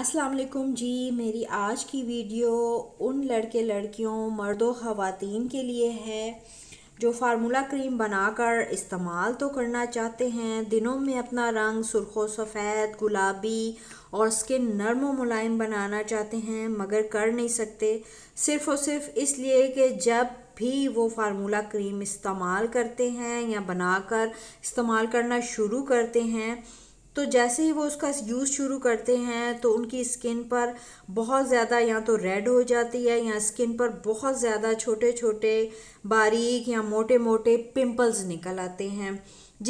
असलम जी मेरी आज की वीडियो उन लड़के लड़कियों मर्दों ख़वातीन के लिए है जो फार्मूला क्रीम बनाकर इस्तेमाल तो करना चाहते हैं दिनों में अपना रंग सुर्ख सफ़ेद गुलाबी और स्किन नरम मुलायम बनाना चाहते हैं मगर कर नहीं सकते सिर्फ़ और सिर्फ इसलिए कि जब भी वो फार्मूला क्रीम इस्तेमाल करते हैं या बनाकर इस्तेमाल करना शुरू करते हैं तो जैसे ही वो उसका यूज़ शुरू करते हैं तो उनकी स्किन पर बहुत ज़्यादा या तो रेड हो जाती है या स्किन पर बहुत ज़्यादा छोटे छोटे बारीक या मोटे मोटे पिंपल्स निकल आते हैं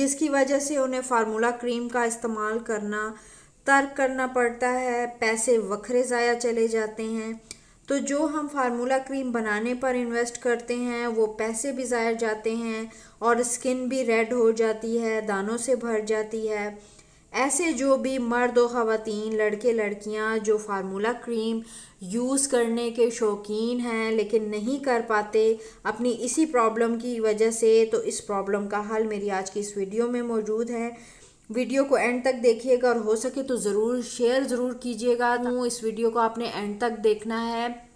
जिसकी वजह से उन्हें फार्मूला क्रीम का इस्तेमाल करना तर्क करना पड़ता है पैसे वखरे ज़ाया चले जाते हैं तो जो हम फार्मूला क्रीम बनाने पर इन्वेस्ट करते हैं वो पैसे भी ज़ाया जाते हैं और स्किन भी रेड हो जाती है दानों से भर जाती है ऐसे जो भी मर्द व ख़वान लड़के लड़कियां जो फार्मूला क्रीम यूज़ करने के शौकीन हैं लेकिन नहीं कर पाते अपनी इसी प्रॉब्लम की वजह से तो इस प्रॉब्लम का हल मेरी आज की इस वीडियो में मौजूद है वीडियो को एंड तक देखिएगा और हो सके तो ज़रूर शेयर ज़रूर कीजिएगा तो इस वीडियो को आपने एंड तक देखना है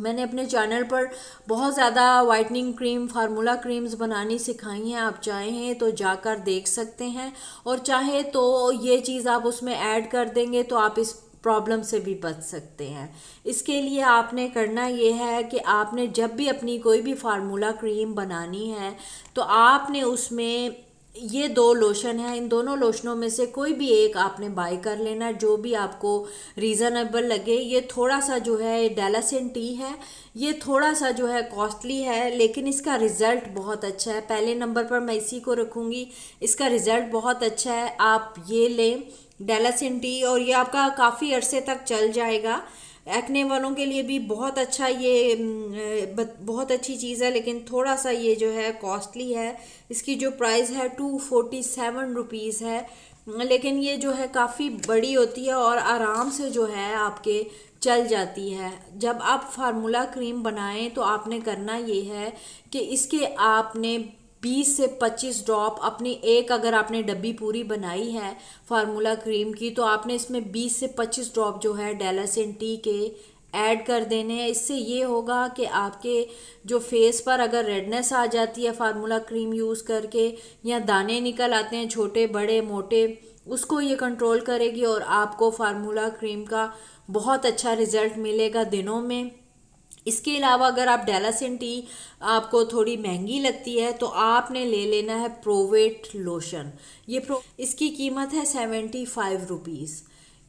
मैंने अपने चैनल पर बहुत ज़्यादा वाइटनिंग क्रीम फार्मूला क्रीम्स बनानी सिखाई हैं आप चाहें तो जाकर देख सकते हैं और चाहे तो ये चीज़ आप उसमें ऐड कर देंगे तो आप इस प्रॉब्लम से भी बच सकते हैं इसके लिए आपने करना ये है कि आपने जब भी अपनी कोई भी फार्मूला क्रीम बनानी है तो आपने उसमें ये दो लोशन हैं इन दोनों लोशनों में से कोई भी एक आपने बाय कर लेना जो भी आपको रीज़नेबल लगे ये थोड़ा सा जो है डेलासिन टी है ये थोड़ा सा जो है कॉस्टली है लेकिन इसका रिज़ल्ट बहुत अच्छा है पहले नंबर पर मैं इसी को रखूँगी इसका रिज़ल्ट बहुत अच्छा है आप ये लें डेलासिन टी और ये आपका काफ़ी अरसे तक चल जाएगा एक्ने वालों के लिए भी बहुत अच्छा ये बहुत अच्छी चीज़ है लेकिन थोड़ा सा ये जो है कॉस्टली है इसकी जो प्राइस है टू फोर्टी सेवन रुपीज़ है लेकिन ये जो है काफ़ी बड़ी होती है और आराम से जो है आपके चल जाती है जब आप फार्मूला क्रीम बनाएं तो आपने करना ये है कि इसके आपने बीस से पच्चीस ड्रॉप अपनी एक अगर आपने डब्बी पूरी बनाई है फार्मूला क्रीम की तो आपने इसमें बीस से पच्चीस ड्रॉप जो है डेलासिन टी के ऐड कर देने हैं इससे ये होगा कि आपके जो फेस पर अगर रेडनेस आ जाती है फार्मूला क्रीम यूज़ करके या दाने निकल आते हैं छोटे बड़े मोटे उसको ये कंट्रोल करेगी और आपको फार्मूला क्रीम का बहुत अच्छा रिज़ल्ट मिलेगा दिनों में इसके अलावा अगर आप डेलासिन टी आपको थोड़ी महंगी लगती है तो आपने ले लेना है प्रोवेट लोशन ये प्रो इसकी कीमत है सेवेंटी फाइव रुपीज़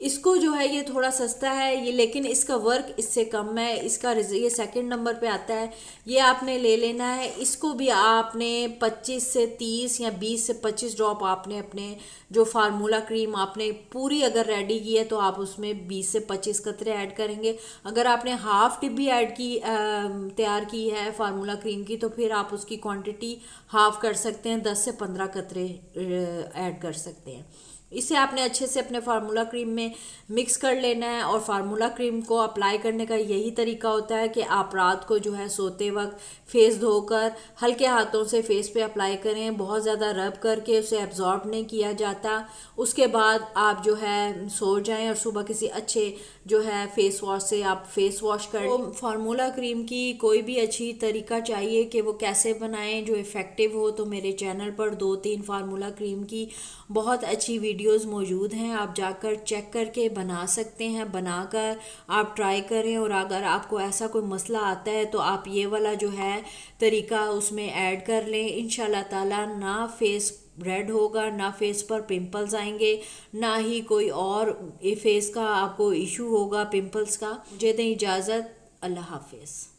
इसको जो है ये थोड़ा सस्ता है ये लेकिन इसका वर्क इससे कम है इसका ये सेकंड नंबर पे आता है ये आपने ले लेना है इसको भी आपने 25 से 30 या 20 से 25 ड्रॉप आपने अपने जो फार्मूला क्रीम आपने पूरी अगर रेडी की है तो आप उसमें 20 से 25 कतरे ऐड करेंगे अगर आपने हाफ़ टिप भी ऐड की तैयार की है फार्मूला क्रीम की तो फिर आप उसकी क्वान्टिटी हाफ़ कर सकते हैं दस से पंद्रह कतरे ऐड कर सकते हैं इसे आपने अच्छे से अपने फार्मूला क्रीम में मिक्स कर लेना है और फार्मूला क्रीम को अप्लाई करने का यही तरीका होता है कि आप रात को जो है सोते वक्त फेस धोकर हल्के हाथों से फेस पे अप्लाई करें बहुत ज़्यादा रब करके उसे एब्जॉर्ब नहीं किया जाता उसके बाद आप जो है सो जाएं और सुबह किसी अच्छे जो है फेस वॉश से आप फेस वॉश कर तो फार्मूला क्रीम की कोई भी अच्छी तरीका चाहिए कि वो कैसे बनाएं जो इफ़ेक्टिव हो तो मेरे चैनल पर दो तीन फार्मूला क्रीम की बहुत अच्छी वीडियो वीडियोस मौजूद हैं आप जाकर चेक करके बना सकते हैं बनाकर आप ट्राई करें और अगर आपको ऐसा कोई मसला आता है तो आप ये वाला जो है तरीका उसमें ऐड कर लें इन ताला ना फेस रेड होगा ना फेस पर पिंपल्स आएंगे ना ही कोई और फेस का आपको इशू होगा पिंपल्स का मुझे दें इजाज़त अल्लाह हाफिज़